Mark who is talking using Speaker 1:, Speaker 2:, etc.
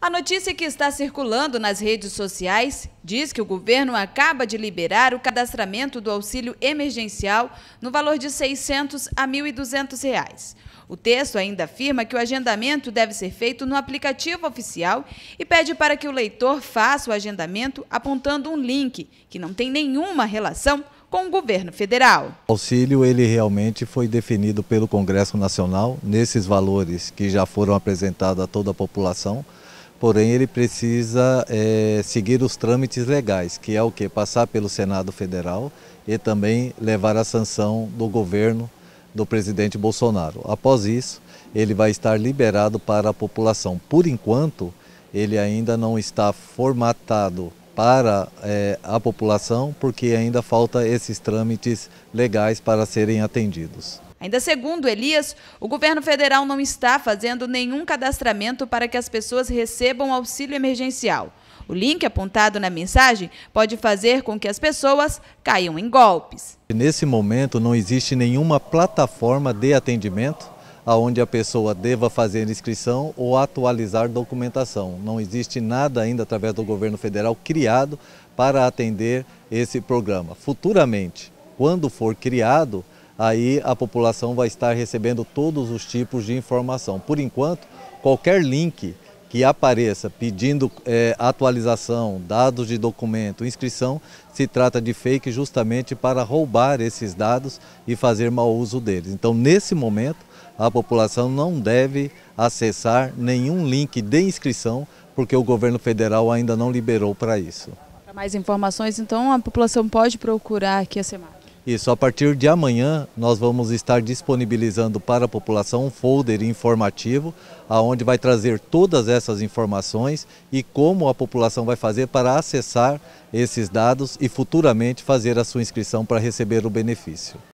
Speaker 1: A notícia que está circulando nas redes sociais diz que o governo acaba de liberar o cadastramento do auxílio emergencial no valor de R$ 600 a R$ 1.200. O texto ainda afirma que o agendamento deve ser feito no aplicativo oficial e pede para que o leitor faça o agendamento apontando um link que não tem nenhuma relação com o governo federal.
Speaker 2: O auxílio ele realmente foi definido pelo Congresso Nacional nesses valores que já foram apresentados a toda a população porém ele precisa é, seguir os trâmites legais, que é o que? Passar pelo Senado Federal e também levar a sanção do governo do presidente Bolsonaro. Após isso, ele vai estar liberado para a população. Por enquanto, ele ainda não está formatado para é, a população, porque ainda falta esses trâmites legais para serem atendidos.
Speaker 1: Ainda segundo Elias, o governo federal não está fazendo nenhum cadastramento para que as pessoas recebam auxílio emergencial. O link apontado na mensagem pode fazer com que as pessoas caiam em golpes.
Speaker 2: Nesse momento não existe nenhuma plataforma de atendimento aonde a pessoa deva fazer inscrição ou atualizar documentação. Não existe nada ainda através do governo federal criado para atender esse programa. Futuramente, quando for criado, aí a população vai estar recebendo todos os tipos de informação. Por enquanto, qualquer link que apareça pedindo é, atualização, dados de documento, inscrição, se trata de fake justamente para roubar esses dados e fazer mau uso deles. Então, nesse momento, a população não deve acessar nenhum link de inscrição, porque o governo federal ainda não liberou para isso.
Speaker 1: Para mais informações, então, a população pode procurar aqui a SEMAR?
Speaker 2: Isso, a partir de amanhã nós vamos estar disponibilizando para a população um folder informativo, aonde vai trazer todas essas informações e como a população vai fazer para acessar esses dados e futuramente fazer a sua inscrição para receber o benefício.